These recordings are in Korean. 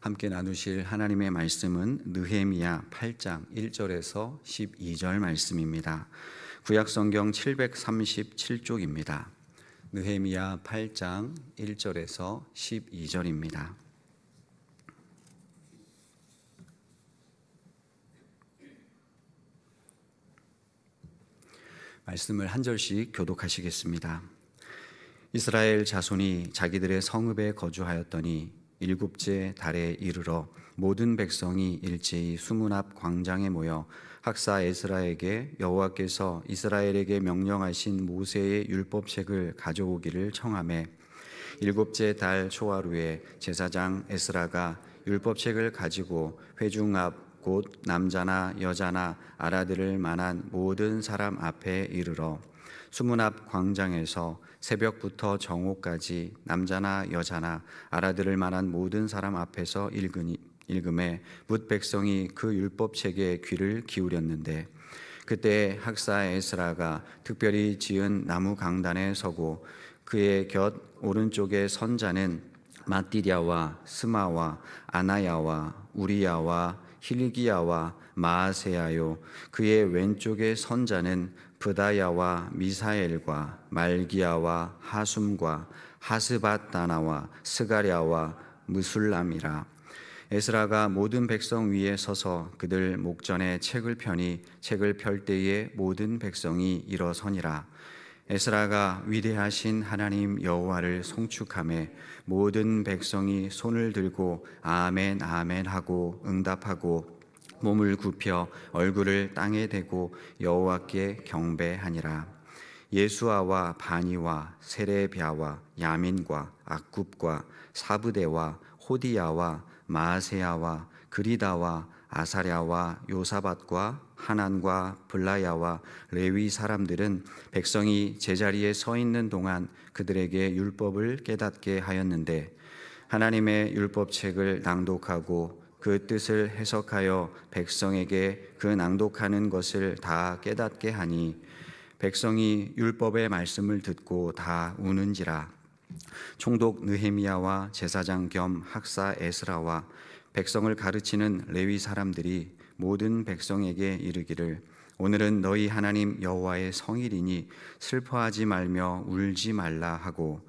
함께 나누실 하나님의 말씀은 느헤미야 8장 1절에서 12절 말씀입니다. 구약 성경 737쪽입니다. 느헤미야 8장 1절에서 12절입니다. 말씀을 한 절씩 교독하시겠습니다. 이스라엘 자손이 자기들의 성읍에 거주하였더니 일곱째 달에 이르러 모든 백성이 일제히 수문 앞 광장에 모여 학사 에스라에게 여호와께서 이스라엘에게 명령하신 모세의 율법책을 가져오기를 청함해 일곱째 달 초하루에 제사장 에스라가 율법책을 가지고 회중 앞 곧 남자나 여자나 알아들을 만한 모든 사람 앞에 이르러 수문 앞 광장에서 새벽부터 정오까지 남자나 여자나 알아들을 만한 모든 사람 앞에서 읽으니, 읽음에 뭇 백성이 그 율법책에 귀를 기울였는데 그때 학사 에스라가 특별히 지은 나무 강단에 서고 그의 곁 오른쪽에 선 자는 마띠랴와 스마와 아나야와 우리야와 힐기야와 마아세야요 그의 왼쪽의 선자는 브다야와 미사엘과 말기야와 하숨과 하스바다나와 스가랴와 무술람이라 에스라가 모든 백성 위에 서서 그들 목전에 책을 펴니 책을 펼 때에 모든 백성이 일어서니라 에스라가 위대하신 하나님 여호와를 송축함에 모든 백성이 손을 들고 아멘 아멘 하고 응답하고 몸을 굽혀 얼굴을 땅에 대고 여호와께 경배하니라 예수아와 바니와 세레비아와 야민과 악굽과 사부대와 호디야와 마세야와 그리다와 아사랴와 요사밭과 하난과 블라야와 레위 사람들은 백성이 제자리에 서 있는 동안 그들에게 율법을 깨닫게 하였는데 하나님의 율법책을 낭독하고 그 뜻을 해석하여 백성에게 그 낭독하는 것을 다 깨닫게 하니 백성이 율법의 말씀을 듣고 다 우는지라 총독 느헤미야와 제사장 겸 학사 에스라와 백성을 가르치는 레위 사람들이 모든 백성에게 이르기를 오늘은 너희 하나님 여호와의 성일이니 슬퍼하지 말며 울지 말라 하고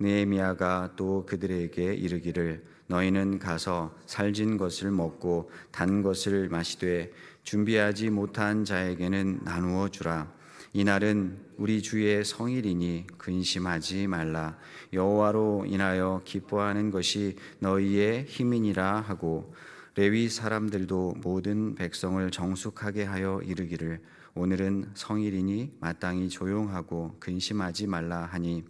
느헤미야가 또 그들에게 이르기를 너희는 가서 살진 것을 먹고 단 것을 마시되 준비하지 못한 자에게는 나누어 주라 이날은 우리 주의 성일이니 근심하지 말라 여호와로 인하여 기뻐하는 것이 너희의 힘이니라 하고 레위 사람들도 모든 백성을 정숙하게 하여 이르기를 오늘은 성일이니 마땅히 조용하고 근심하지 말라 하니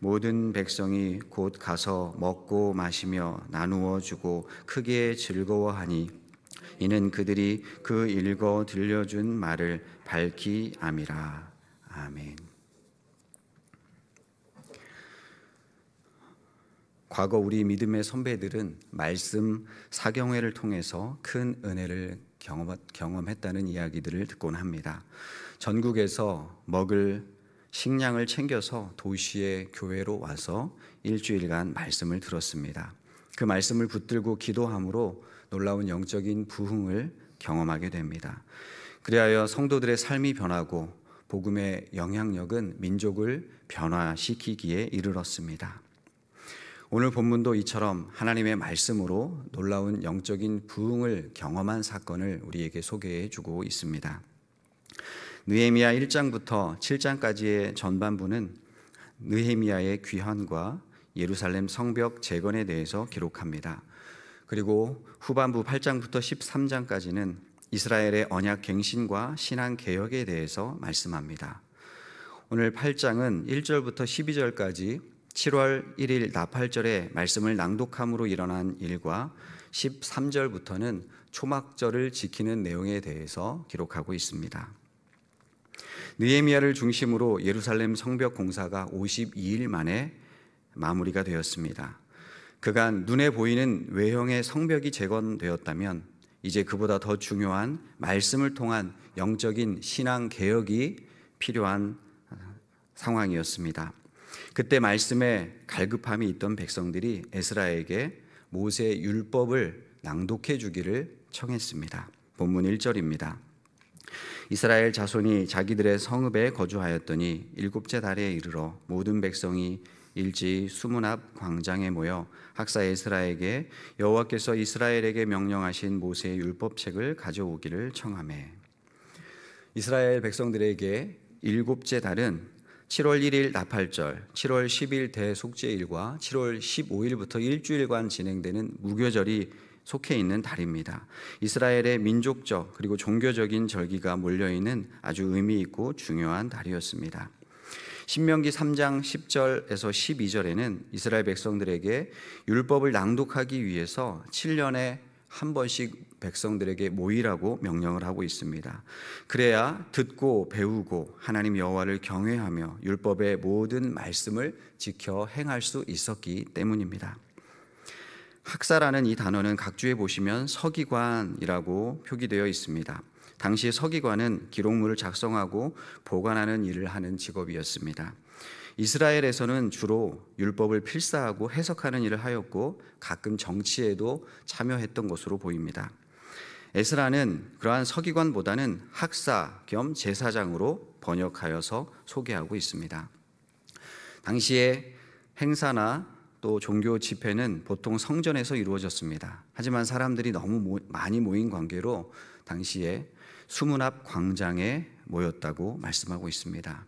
모든 백성이 곧 가서 먹고 마시며 나누어 주고 크게 즐거워하니 이는 그들이 그 읽어 들려준 말을 밝히 암이라 아멘. 과거 우리 믿음의 선배들은 말씀 사경회를 통해서 큰 은혜를 경험, 했다는 이야기들을 듣곤 합니다. 전국에서 먹을 식량을 챙겨서 도시의 교회로 와서 일주일간 말씀을 들었습니다. 그 말씀을 붙들고 기도함으로 놀라운 영적인 부흥을 경험하게 됩니다. 그리하여 성도들의 삶이 변하고 복음의 영향력은 민족을 변화시키기에 이르렀습니다. 오늘 본문도 이처럼 하나님의 말씀으로 놀라운 영적인 부흥을 경험한 사건을 우리에게 소개해 주고 있습니다. 느헤미야 1장부터 7장까지의 전반부는 느헤미야의 귀환과 예루살렘 성벽 재건에 대해서 기록합니다. 그리고 후반부 8장부터 13장까지는 이스라엘의 언약 갱신과 신앙 개혁에 대해서 말씀합니다. 오늘 8장은 1절부터 12절까지 7월 1일 나팔절의 말씀을 낭독함으로 일어난 일과 13절부터는 초막절을 지키는 내용에 대해서 기록하고 있습니다. 느헤미야를 중심으로 예루살렘 성벽 공사가 52일 만에 마무리가 되었습니다. 그간 눈에 보이는 외형의 성벽이 재건되었다면 이제 그보다 더 중요한 말씀을 통한 영적인 신앙 개혁이 필요한 상황이었습니다. 그때 말씀에 갈급함이 있던 백성들이 에스라에게 모세 율법을 낭독해 주기를 청했습니다. 본문 1절입니다. 이스라엘 자손이 자기들의 성읍에 거주하였더니 일곱째 달에 이르러 모든 백성이 일제 수문 앞 광장에 모여 학사 에스라에게 여호와께서 이스라엘에게 명령하신 모세의 율법책을 가져오기를 청함해 이스라엘 백성들에게 일곱째 달은 7월 1일 나팔절, 7월 10일 대속제일과 7월 15일부터 일주일간 진행되는 무교절이 속해 있는 달입니다. 이스라엘의 민족적 그리고 종교적인 절기가 몰려 있는 아주 의미 있고 중요한 달이었습니다. 신명기 3장 10절에서 12절에는 이스라엘 백성들에게 율법을 낭독하기 위해서 7년의 한 번씩 백성들에게 모이라고 명령을 하고 있습니다. 그래야 듣고 배우고 하나님 여호와를 경외하며 율법의 모든 말씀을 지켜 행할 수 있었기 때문입니다. 학사라는 이 단어는 각주에 보시면 서기관이라고 표기되어 있습니다. 당시 서기관은 기록물을 작성하고 보관하는 일을 하는 직업이었습니다. 이스라엘에서는 주로 율법을 필사하고 해석하는 일을 하였고 가끔 정치에도 참여했던 것으로 보입니다. 에스라는 그러한 서기관보다는 학사 겸 제사장으로 번역하여서 소개하고 있습니다. 당시에 행사나 또 종교 집회는 보통 성전에서 이루어졌습니다. 하지만 사람들이 너무 모, 많이 모인 관계로 당시에 수문 앞 광장에 모였다고 말씀하고 있습니다.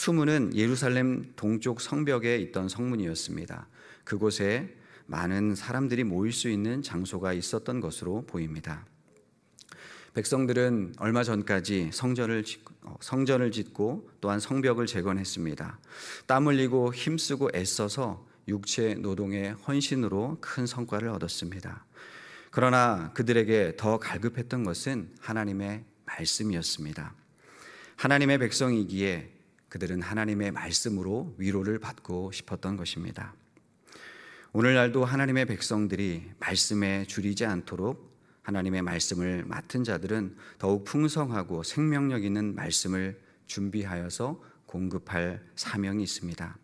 수문은 예루살렘 동쪽 성벽에 있던 성문이었습니다. 그곳에 많은 사람들이 모일 수 있는 장소가 있었던 것으로 보입니다. 백성들은 얼마 전까지 성전을, 어, 성전을 짓고 또한 성벽을 재건했습니다. 땀 흘리고 힘쓰고 애써서 육체 노동의 헌신으로 큰 성과를 얻었습니다. 그러나 그들에게 더 갈급했던 것은 하나님의 말씀이었습니다. 하나님의 백성이기에 그들은 하나님의 말씀으로 위로를 받고 싶었던 것입니다. 오늘날도 하나님의 백성들이 말씀에 줄이지 않도록 하나님의 말씀을 맡은 자들은 더욱 풍성하고 생명력 있는 말씀을 준비하여서 공급할 사명이 있습니다.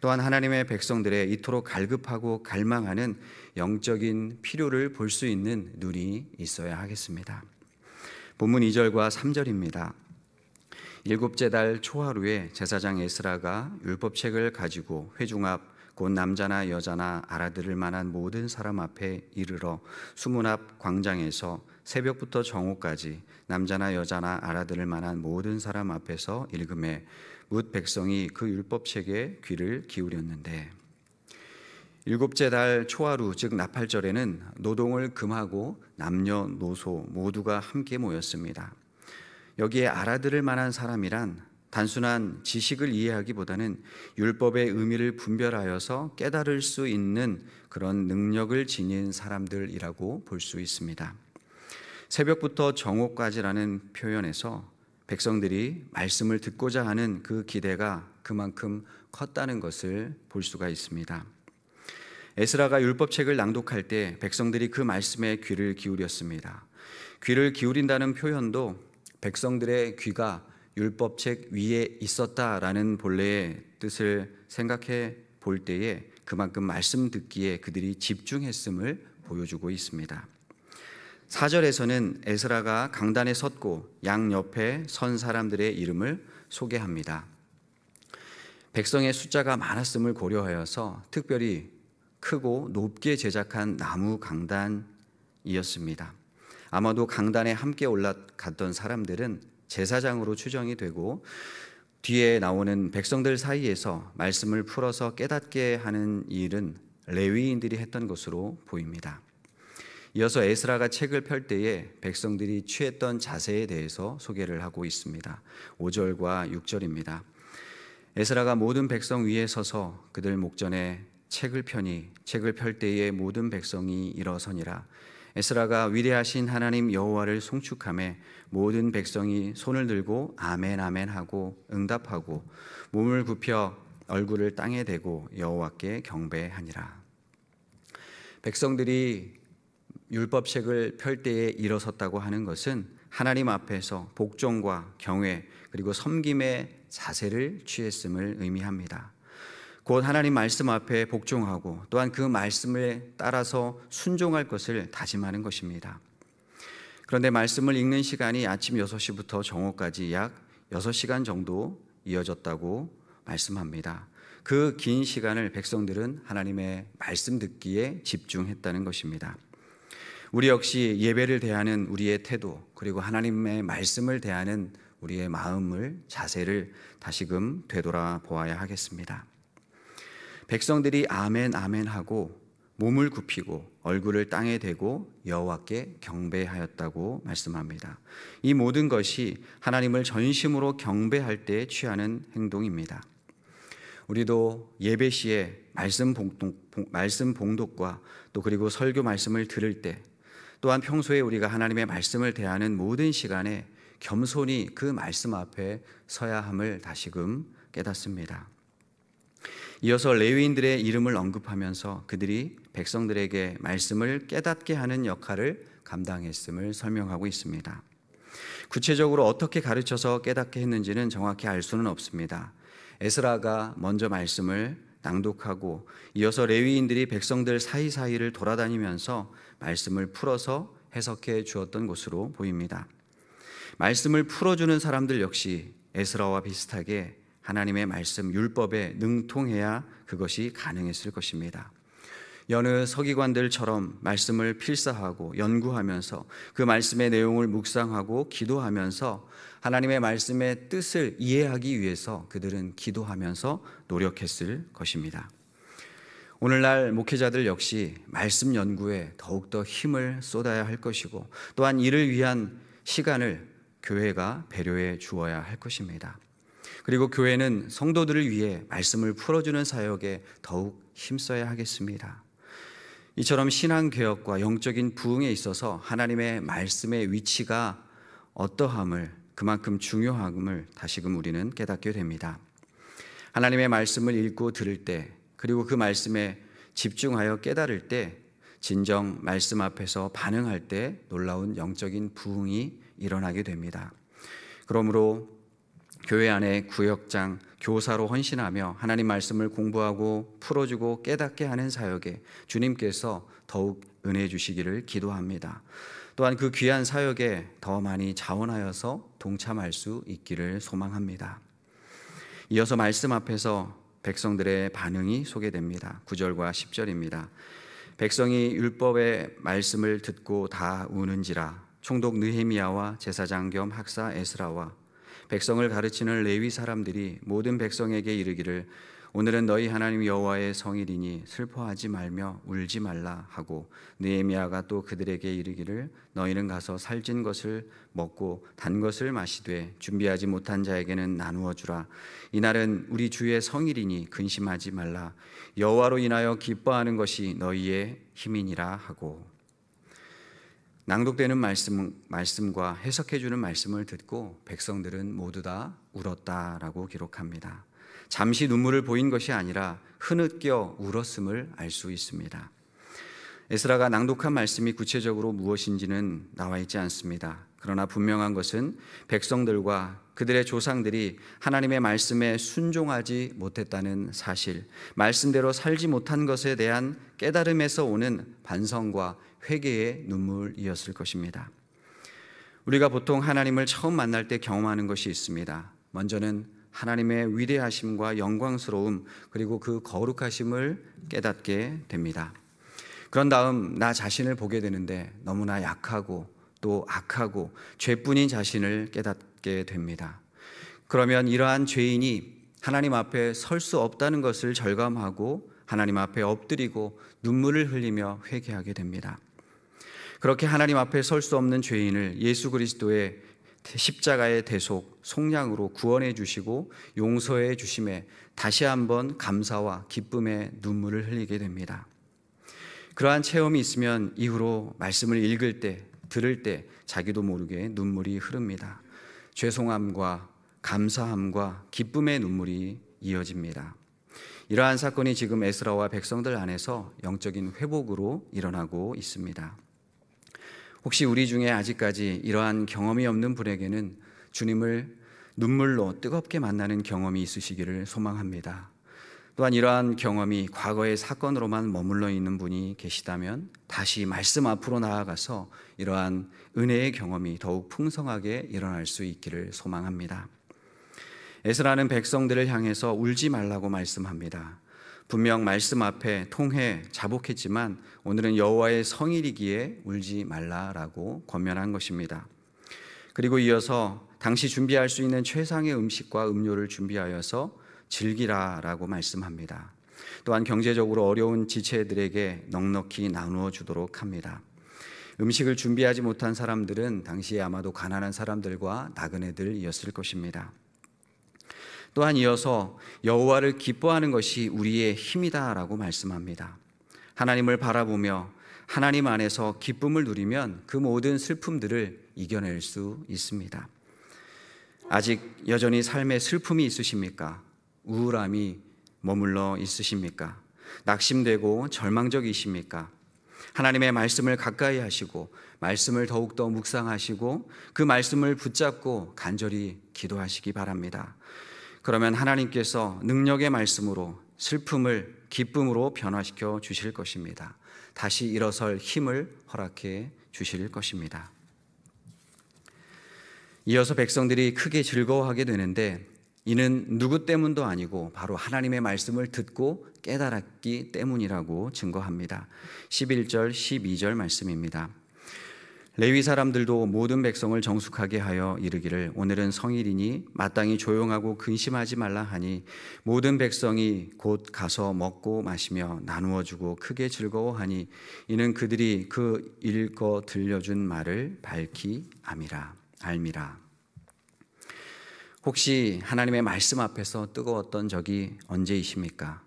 또한 하나님의 백성들의 이토록 갈급하고 갈망하는 영적인 필요를 볼 수 있는 눈이 있어야 하겠습니다. 본문 2절과 3절입니다. 일곱째 달 초하루에 제사장 에스라가 율법책을 가지고 회중 앞 곧 남자나 여자나 알아들을 만한 모든 사람 앞에 이르러 수문 앞 광장에서 새벽부터 정오까지 남자나 여자나 알아들을 만한 모든 사람 앞에서 읽음에 뭇 백성이 그 율법책에 귀를 기울였는데 일곱째 달 초하루 즉 나팔절에는 노동을 금하고 남녀 노소 모두가 함께 모였습니다. 여기에 알아들을 만한 사람이란 단순한 지식을 이해하기보다는 율법의 의미를 분별하여서 깨달을 수 있는 그런 능력을 지닌 사람들이라고 볼 수 있습니다. 새벽부터 정오까지라는 표현에서 백성들이 말씀을 듣고자 하는 그 기대가 그만큼 컸다는 것을 볼 수가 있습니다. 에스라가 율법책을 낭독할 때 백성들이 그 말씀에 귀를 기울였습니다. 귀를 기울인다는 표현도 백성들의 귀가 율법책 위에 있었다라는 본래의 뜻을 생각해 볼 때에 그만큼 말씀 듣기에 그들이 집중했음을 보여주고 있습니다. 4절에서는 에스라가 강단에 섰고 양옆에 선 사람들의 이름을 소개합니다. 백성의 숫자가 많았음을 고려하여서 특별히 크고 높게 제작한 나무 강단이었습니다. 아마도 강단에 함께 올라갔던 사람들은 제사장으로 추정이 되고 뒤에 나오는 백성들 사이에서 말씀을 풀어서 깨닫게 하는 일은 레위인들이 했던 것으로 보입니다. 이어서 에스라가 책을 펼 때에 백성들이 취했던 자세에 대해서 소개를 하고 있습니다. 5절과 6절입니다. 에스라가 모든 백성 위에 서서 그들 목전에 책을 펴니 책을 펼 때에 모든 백성이 일어서니라 에스라가 위대하신 하나님 여호와를 송축함에 모든 백성이 손을 들고 아멘 아멘 하고 응답하고 몸을 굽혀 얼굴을 땅에 대고 여호와께 경배하니라. 백성들이 율법책을 펼 때에 일어섰다고 하는 것은 하나님 앞에서 복종과 경외 그리고 섬김의 자세를 취했음을 의미합니다. 곧 하나님 말씀 앞에 복종하고 또한 그 말씀에 따라서 순종할 것을 다짐하는 것입니다. 그런데 말씀을 읽는 시간이 아침 6시부터 정오까지 약 6시간 정도 이어졌다고 말씀합니다. 그 긴 시간을 백성들은 하나님의 말씀 듣기에 집중했다는 것입니다. 우리 역시 예배를 대하는 우리의 태도 그리고 하나님의 말씀을 대하는 우리의 마음을 자세를 다시금 되돌아 보아야 하겠습니다. 백성들이 아멘 아멘 하고 몸을 굽히고 얼굴을 땅에 대고 여호와께 경배하였다고 말씀합니다. 이 모든 것이 하나님을 전심으로 경배할 때 취하는 행동입니다. 우리도 예배 시에 말씀 봉독, 과또 그리고 설교 말씀을 들을 때 또한 평소에 우리가 하나님의 말씀을 대하는 모든 시간에 겸손히 그 말씀 앞에 서야 함을 다시금 깨닫습니다. 이어서 레위인들의 이름을 언급하면서 그들이 백성들에게 말씀을 깨닫게 하는 역할을 감당했음을 설명하고 있습니다. 구체적으로 어떻게 가르쳐서 깨닫게 했는지는 정확히 알 수는 없습니다. 에스라가 먼저 말씀을 낭독하고 이어서 레위인들이 백성들 사이사이를 돌아다니면서 말씀을 풀어서 해석해 주었던 것으로 보입니다. 말씀을 풀어주는 사람들 역시 에스라와 비슷하게 하나님의 말씀 율법에 능통해야 그것이 가능했을 것입니다. 여느 서기관들처럼 말씀을 필사하고 연구하면서 그 말씀의 내용을 묵상하고 기도하면서 하나님의 말씀의 뜻을 이해하기 위해서 그들은 기도하면서 노력했을 것입니다. 오늘날 목회자들 역시 말씀 연구에 더욱더 힘을 쏟아야 할 것이고 또한 이를 위한 시간을 교회가 배려해 주어야 할 것입니다. 그리고 교회는 성도들을 위해 말씀을 풀어주는 사역에 더욱 힘써야 하겠습니다. 이처럼 신앙개혁과 영적인 부흥에 있어서 하나님의 말씀의 위치가 어떠함을 그만큼 중요함을 다시금 우리는 깨닫게 됩니다. 하나님의 말씀을 읽고 들을 때 그리고 그 말씀에 집중하여 깨달을 때 진정 말씀 앞에서 반응할 때 놀라운 영적인 부흥이 일어나게 됩니다. 그러므로 교회 안에 구역장, 교사로 헌신하며 하나님 말씀을 공부하고 풀어주고 깨닫게 하는 사역에 주님께서 더욱 은혜 주시기를 기도합니다. 또한 그 귀한 사역에 더 많이 자원하여서 동참할 수 있기를 소망합니다. 이어서 말씀 앞에서 백성들의 반응이 소개됩니다. 9절과 10절입니다. 백성이 율법의 말씀을 듣고 다 우는지라 총독 느헤미야와 제사장 겸 학사 에스라와 백성을 가르치는 레위 사람들이 모든 백성에게 이르기를 오늘은 너희 하나님 여호와의 성일이니 슬퍼하지 말며 울지 말라 하고 느헤미야가 또 그들에게 이르기를 너희는 가서 살찐 것을 먹고 단 것을 마시되 준비하지 못한 자에게는 나누어 주라 이날은 우리 주의 성일이니 근심하지 말라 여호와로 인하여 기뻐하는 것이 너희의 힘이니라 하고 낭독되는 말씀, 말씀과 해석해주는 말씀을 듣고 백성들은 모두 다 울었다라고 기록합니다. 잠시 눈물을 보인 것이 아니라 흐느껴 울었음을 알 수 있습니다. 에스라가 낭독한 말씀이 구체적으로 무엇인지는 나와 있지 않습니다. 그러나 분명한 것은 백성들과 그들의 조상들이 하나님의 말씀에 순종하지 못했다는 사실, 말씀대로 살지 못한 것에 대한 깨달음에서 오는 반성과 회개의 눈물이었을 것입니다. 우리가 보통 하나님을 처음 만날 때 경험하는 것이 있습니다. 먼저는 하나님의 위대하심과 영광스러움, 그리고 그 거룩하심을 깨닫게 됩니다. 그런 다음 나 자신을 보게 되는데 너무나 약하고 또 악하고 죄뿐인 자신을 깨닫게 됩니다. 그러면 이러한 죄인이 하나님 앞에 설 수 없다는 것을 절감하고 하나님 앞에 엎드리고 눈물을 흘리며 회개하게 됩니다. 그렇게 하나님 앞에 설 수 없는 죄인을 예수 그리스도의 십자가의 대속 속량으로 구원해 주시고 용서해 주심에 다시 한번 감사와 기쁨의 눈물을 흘리게 됩니다. 그러한 체험이 있으면 이후로 말씀을 읽을 때 들을 때 자기도 모르게 눈물이 흐릅니다. 죄송함과 감사함과 기쁨의 눈물이 이어집니다. 이러한 사건이 지금 에스라와 백성들 안에서 영적인 회복으로 일어나고 있습니다. 혹시 우리 중에 아직까지 이러한 경험이 없는 분에게는 주님을 눈물로 뜨겁게 만나는 경험이 있으시기를 소망합니다. 또한 이러한 경험이 과거의 사건으로만 머물러 있는 분이 계시다면 다시 말씀 앞으로 나아가서 이러한 은혜의 경험이 더욱 풍성하게 일어날 수 있기를 소망합니다. 에스라는 백성들을 향해서 울지 말라고 말씀합니다. 분명 말씀 앞에 통해 자복했지만 오늘은 여호와의 성일이기에 울지 말라라고 권면한 것입니다. 그리고 이어서 당시 준비할 수 있는 최상의 음식과 음료를 준비하여서 즐기라라고 말씀합니다. 또한 경제적으로 어려운 지체들에게 넉넉히 나누어 주도록 합니다. 음식을 준비하지 못한 사람들은 당시에 아마도 가난한 사람들과 나그네들이었을 것입니다. 또한 이어서 여호와를 기뻐하는 것이 우리의 힘이다라고 말씀합니다. 하나님을 바라보며 하나님 안에서 기쁨을 누리면 그 모든 슬픔들을 이겨낼 수 있습니다. 아직 여전히 삶에 슬픔이 있으십니까? 우울함이 머물러 있으십니까? 낙심되고 절망적이십니까? 하나님의 말씀을 가까이 하시고 말씀을 더욱더 묵상하시고 그 말씀을 붙잡고 간절히 기도하시기 바랍니다. 그러면 하나님께서 능력의 말씀으로 슬픔을 기쁨으로 변화시켜 주실 것입니다. 다시 일어설 힘을 허락해 주실 것입니다. 이어서 백성들이 크게 즐거워하게 되는데 이는 누구 때문도 아니고 바로 하나님의 말씀을 듣고 깨달았기 때문이라고 증거합니다. 11절, 12절 말씀입니다. 레위 사람들도 모든 백성을 정숙하게 하여 이르기를 오늘은 성일이니 마땅히 조용하고 근심하지 말라 하니 모든 백성이 곧 가서 먹고 마시며 나누어 주고 크게 즐거워하니 이는 그들이 그 읽어 들려준 말을 밝히 암이라 알미라 혹시 하나님의 말씀 앞에서 뜨거웠던 적이 언제이십니까?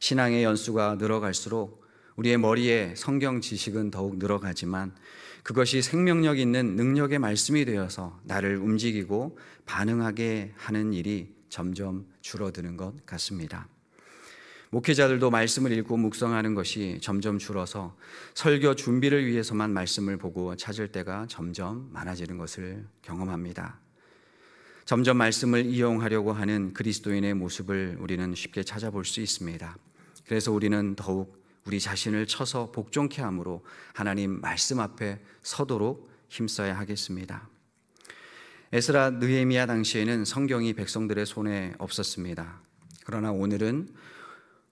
신앙의 연수가 늘어갈수록 우리의 머리에 성경 지식은 더욱 늘어가지만 그것이 생명력 있는 능력의 말씀이 되어서 나를 움직이고 반응하게 하는 일이 점점 줄어드는 것 같습니다. 목회자들도 말씀을 읽고 묵상하는 것이 점점 줄어서 설교 준비를 위해서만 말씀을 보고 찾을 때가 점점 많아지는 것을 경험합니다. 점점 말씀을 이용하려고 하는 그리스도인의 모습을 우리는 쉽게 찾아볼 수 있습니다. 그래서 우리는 더욱 우리 자신을 쳐서 복종케 함으로 하나님 말씀 앞에 서도록 힘써야 하겠습니다. 에스라 느헤미야 당시에는 성경이 백성들의 손에 없었습니다. 그러나 오늘은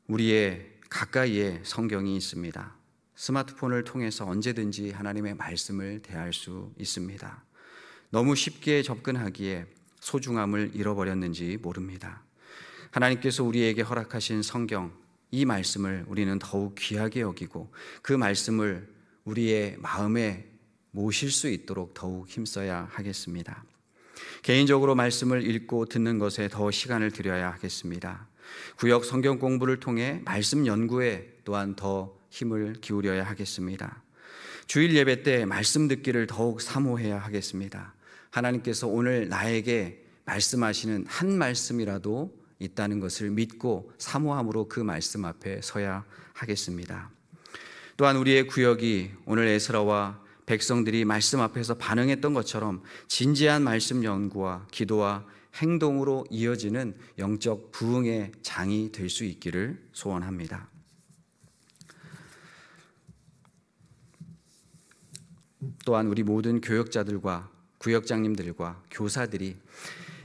우리의 가까이에 성경이 있습니다. 스마트폰을 통해서 언제든지 하나님의 말씀을 대할 수 있습니다. 너무 쉽게 접근하기에 소중함을 잃어버렸는지 모릅니다. 하나님께서 우리에게 허락하신 성경, 이 말씀을 우리는 더욱 귀하게 여기고 그 말씀을 우리의 마음에 모실 수 있도록 더욱 힘써야 하겠습니다. 개인적으로 말씀을 읽고 듣는 것에 더 시간을 들여야 하겠습니다. 구역 성경 공부를 통해 말씀 연구에 또한 더 힘을 기울여야 하겠습니다. 주일 예배 때 말씀 듣기를 더욱 사모해야 하겠습니다. 하나님께서 오늘 나에게 말씀하시는 한 말씀이라도 있다는 것을 믿고 사모함으로 그 말씀 앞에 서야 하겠습니다. 또한 우리의 구역이 오늘 에스라와 백성들이 말씀 앞에서 반응했던 것처럼 진지한 말씀 연구와 기도와 행동으로 이어지는 영적 부흥의 장이 될 수 있기를 소원합니다. 또한 우리 모든 교역자들과 구역장님들과 교사들이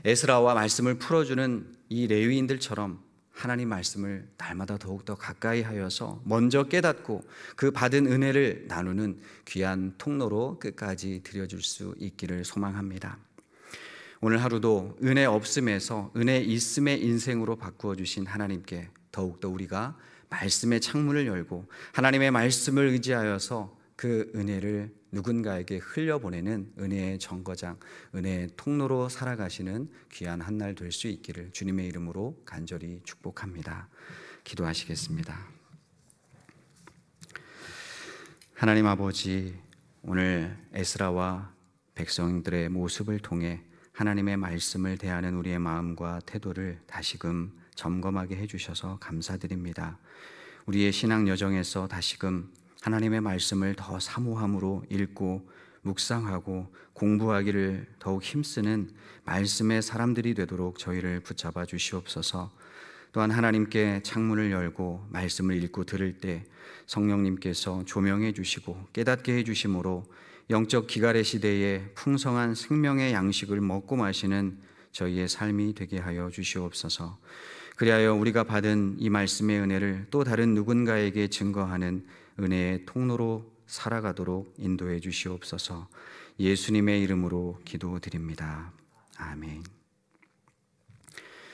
에스라와 말씀을 풀어주는 이 레위인들처럼 하나님 말씀을 날마다 더욱더 가까이 하여서 먼저 깨닫고 그 받은 은혜를 나누는 귀한 통로로 끝까지 드려줄 수 있기를 소망합니다. 오늘 하루도 은혜 없음에서 은혜 있음의 인생으로 바꾸어 주신 하나님께 더욱더 우리가 말씀의 창문을 열고 하나님의 말씀을 의지하여서 그 은혜를 누군가에게 흘려보내는 은혜의 정거장, 은혜의 통로로 살아가시는 귀한 한 날 될 수 있기를 주님의 이름으로 간절히 축복합니다. 기도하시겠습니다. 하나님 아버지, 오늘 에스라와 백성들의 모습을 통해 하나님의 말씀을 대하는 우리의 마음과 태도를 다시금 점검하게 해주셔서 감사드립니다. 우리의 신앙 여정에서 다시금 하나님의 말씀을 더 사모함으로 읽고 묵상하고 공부하기를 더욱 힘쓰는 말씀의 사람들이 되도록 저희를 붙잡아 주시옵소서. 또한 하나님께 창문을 열고 말씀을 읽고 들을 때 성령님께서 조명해 주시고 깨닫게 해 주심으로 영적 기갈의 시대에 풍성한 생명의 양식을 먹고 마시는 저희의 삶이 되게 하여 주시옵소서. 그리하여 우리가 받은 이 말씀의 은혜를 또 다른 누군가에게 증거하는 은혜의 통로로 살아가도록 인도해 주시옵소서 예수님의 이름으로 기도드립니다. 아멘.